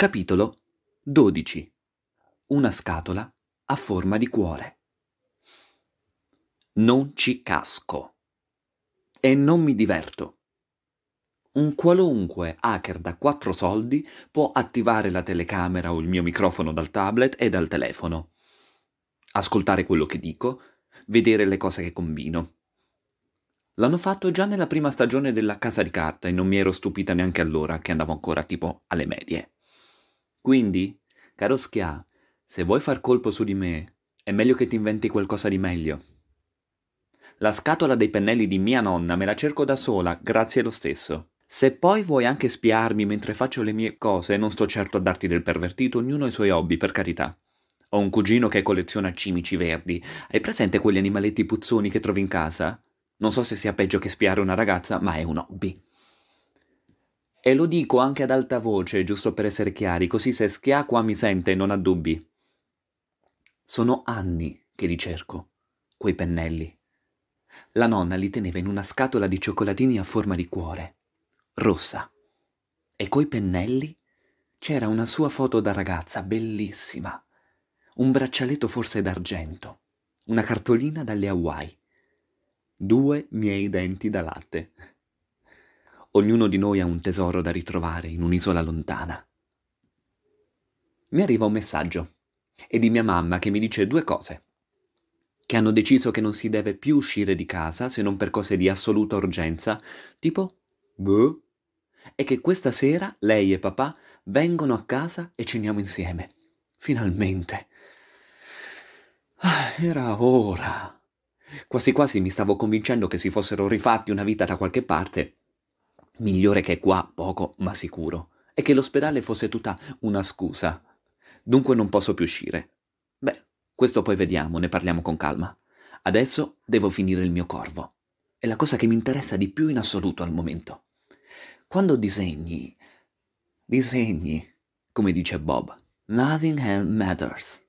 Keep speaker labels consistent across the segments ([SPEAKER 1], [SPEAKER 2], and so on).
[SPEAKER 1] Capitolo 12 Una scatola a forma di cuore. Non ci casco. E non mi diverto. Un qualunque hacker da quattro soldi può attivare la telecamera o il mio microfono dal tablet e dal telefono. Ascoltare quello che dico, vedere le cose che combino. L'hanno fatto già nella prima stagione della Casa di Carta e non mi ero stupita neanche allora che andavo ancora tipo alle medie. Quindi, caro Schia, se vuoi far colpo su di me, è meglio che ti inventi qualcosa di meglio. La scatola dei pennelli di mia nonna me la cerco da sola, grazie lo stesso. Se poi vuoi anche spiarmi mentre faccio le mie cose, non sto certo a darti del pervertito, ognuno ha i suoi hobby, per carità. Ho un cugino che colleziona cimici verdi. Hai presente quegli animaletti puzzoni che trovi in casa? Non so se sia peggio che spiare una ragazza, ma è un hobby. E lo dico anche ad alta voce, giusto per essere chiari, così se schiacqua mi sente e non ha dubbi. Sono anni che li cerco, quei pennelli. La nonna li teneva in una scatola di cioccolatini a forma di cuore, rossa. E coi pennelli c'era una sua foto da ragazza bellissima, un braccialetto forse d'argento, una cartolina dalle Hawaii, due miei denti da latte. Ognuno di noi ha un tesoro da ritrovare in un'isola lontana. Mi arriva un messaggio e di mia mamma che mi dice due cose. Che hanno deciso che non si deve più uscire di casa se non per cose di assoluta urgenza, tipo boh, e che questa sera lei e papà vengono a casa e ceniamo insieme. Finalmente. Ah, era ora. Quasi quasi mi stavo convincendo che si fossero rifatti una vita da qualche parte migliore che qua, poco ma sicuro, e che l'ospedale fosse tutta una scusa. Dunque non posso più uscire. Beh, questo poi vediamo, ne parliamo con calma. Adesso devo finire il mio corvo. È la cosa che mi interessa di più in assoluto al momento. Quando disegni, disegni, come dice Bob, nothing else matters.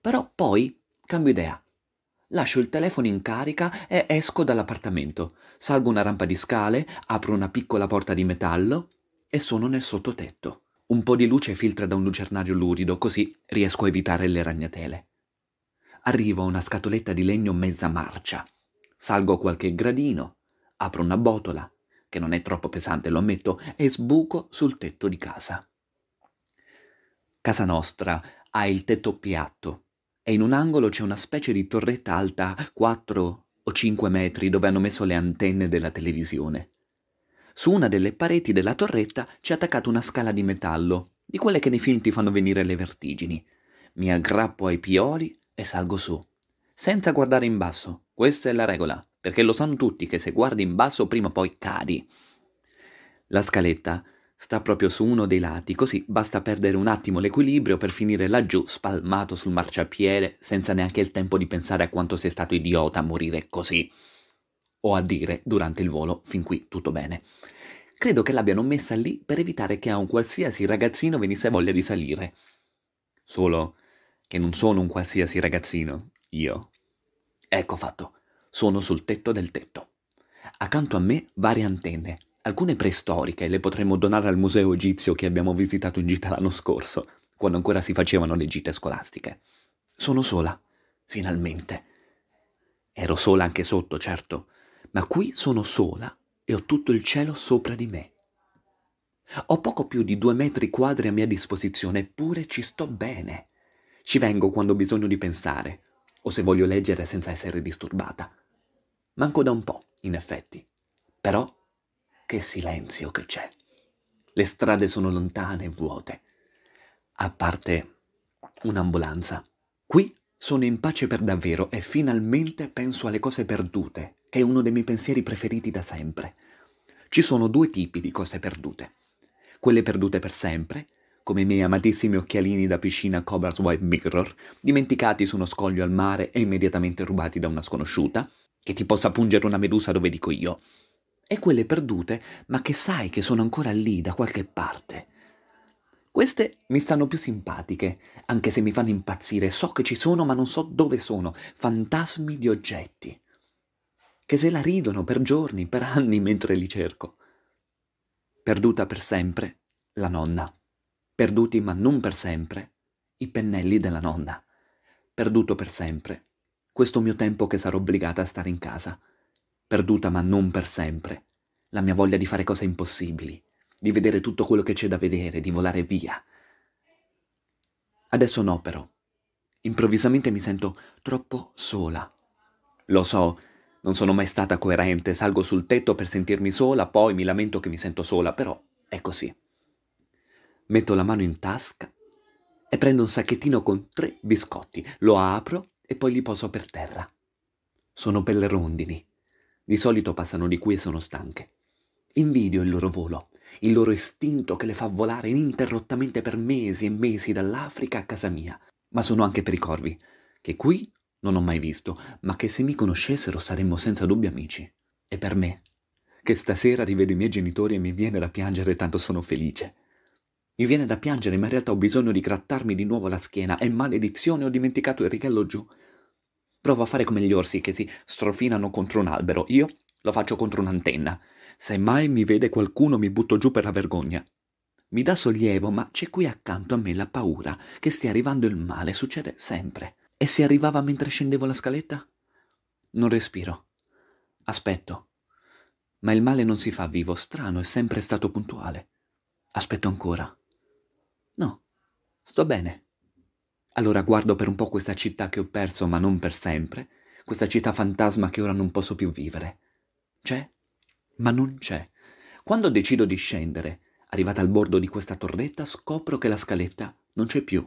[SPEAKER 1] Però poi cambio idea. Lascio il telefono in carica e esco dall'appartamento. Salgo una rampa di scale, apro una piccola porta di metallo e sono nel sottotetto. Un po' di luce filtra da un lucernario lurido, così riesco a evitare le ragnatele. Arrivo a una scatoletta di legno mezza marcia. Salgo qualche gradino, apro una botola, che non è troppo pesante, lo ammetto, e sbuco sul tetto di casa. Casa nostra ha il tetto piatto, e in un angolo c'è una specie di torretta alta 4 o 5 metri dove hanno messo le antenne della televisione. Su una delle pareti della torretta c'è attaccata una scala di metallo, di quelle che nei film ti fanno venire le vertigini. Mi aggrappo ai pioli e salgo su, senza guardare in basso. Questa è la regola, perché lo sanno tutti che se guardi in basso prima o poi cadi. La scaletta Sta proprio su uno dei lati, così basta perdere un attimo l'equilibrio per finire laggiù, spalmato sul marciapiede, senza neanche il tempo di pensare a quanto sei stato idiota a morire così. O a dire, durante il volo, fin qui tutto bene. Credo che l'abbiano messa lì per evitare che a un qualsiasi ragazzino venisse voglia di salire. Solo che non sono un qualsiasi ragazzino, io. Ecco fatto, sono sul tetto del tetto. Accanto a me varie antenne, Alcune preistoriche le potremmo donare al museo egizio che abbiamo visitato in gita l'anno scorso, quando ancora si facevano le gite scolastiche. Sono sola, finalmente. Ero sola anche sotto, certo, ma qui sono sola e ho tutto il cielo sopra di me. Ho poco più di due metri quadri a mia disposizione, eppure ci sto bene. Ci vengo quando ho bisogno di pensare, o se voglio leggere senza essere disturbata. Manco da un po', in effetti. Però che silenzio che c'è. Le strade sono lontane e vuote. A parte un'ambulanza. Qui sono in pace per davvero e finalmente penso alle cose perdute, che è uno dei miei pensieri preferiti da sempre. Ci sono due tipi di cose perdute. Quelle perdute per sempre, come i miei amatissimi occhialini da piscina Cobra's White Mirror, dimenticati su uno scoglio al mare e immediatamente rubati da una sconosciuta, che ti possa pungere una medusa dove dico io e quelle perdute, ma che sai che sono ancora lì da qualche parte. Queste mi stanno più simpatiche, anche se mi fanno impazzire, so che ci sono ma non so dove sono, fantasmi di oggetti, che se la ridono per giorni, per anni mentre li cerco. Perduta per sempre la nonna, perduti ma non per sempre i pennelli della nonna, perduto per sempre questo mio tempo che sarò obbligata a stare in casa perduta ma non per sempre, la mia voglia di fare cose impossibili, di vedere tutto quello che c'è da vedere, di volare via. Adesso no però. Improvvisamente mi sento troppo sola. Lo so, non sono mai stata coerente, salgo sul tetto per sentirmi sola, poi mi lamento che mi sento sola, però è così. Metto la mano in tasca e prendo un sacchettino con tre biscotti, lo apro e poi li poso per terra. Sono per rondini. Di solito passano di qui e sono stanche. Invidio il loro volo, il loro istinto che le fa volare ininterrottamente per mesi e mesi dall'Africa a casa mia. Ma sono anche per i corvi, che qui non ho mai visto, ma che se mi conoscessero saremmo senza dubbio amici. E per me, che stasera rivedo i miei genitori e mi viene da piangere tanto sono felice. Mi viene da piangere, ma in realtà ho bisogno di grattarmi di nuovo la schiena e maledizione ho dimenticato il righello giù. Provo a fare come gli orsi che si strofinano contro un albero. Io lo faccio contro un'antenna. Se mai mi vede qualcuno mi butto giù per la vergogna. Mi dà sollievo, ma c'è qui accanto a me la paura che stia arrivando il male, succede sempre. E se arrivava mentre scendevo la scaletta? Non respiro. Aspetto. Ma il male non si fa vivo, strano, è sempre stato puntuale. Aspetto ancora. No, sto bene. Allora guardo per un po' questa città che ho perso, ma non per sempre, questa città fantasma che ora non posso più vivere. C'è? Ma non c'è. Quando decido di scendere, arrivata al bordo di questa torretta, scopro che la scaletta non c'è più.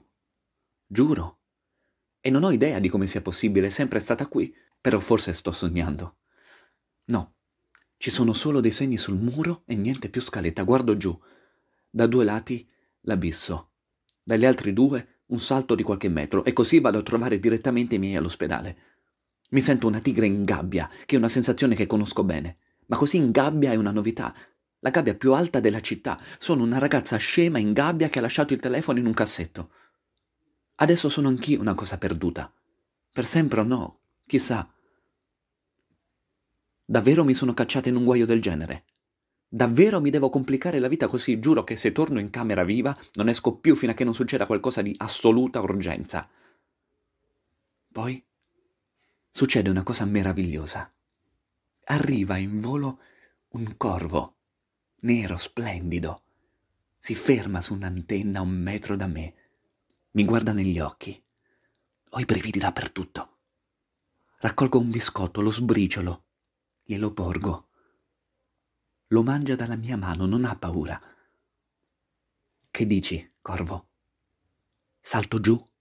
[SPEAKER 1] Giuro. E non ho idea di come sia possibile, è sempre stata qui, però forse sto sognando. No, ci sono solo dei segni sul muro e niente più scaletta. Guardo giù. Da due lati l'abisso. Dagli altri due un salto di qualche metro e così vado a trovare direttamente i miei all'ospedale. Mi sento una tigre in gabbia, che è una sensazione che conosco bene. Ma così in gabbia è una novità. La gabbia più alta della città. Sono una ragazza scema in gabbia che ha lasciato il telefono in un cassetto. Adesso sono anch'io una cosa perduta. Per sempre o no, chissà. Davvero mi sono cacciata in un guaio del genere. Davvero mi devo complicare la vita così? Giuro che se torno in camera viva non esco più fino a che non succeda qualcosa di assoluta urgenza. Poi succede una cosa meravigliosa. Arriva in volo un corvo, nero, splendido. Si ferma su un'antenna a un metro da me. Mi guarda negli occhi. Ho i brividi dappertutto. Raccolgo un biscotto, lo sbriciolo, glielo porgo. Lo mangia dalla mia mano, non ha paura. Che dici, corvo? Salto giù?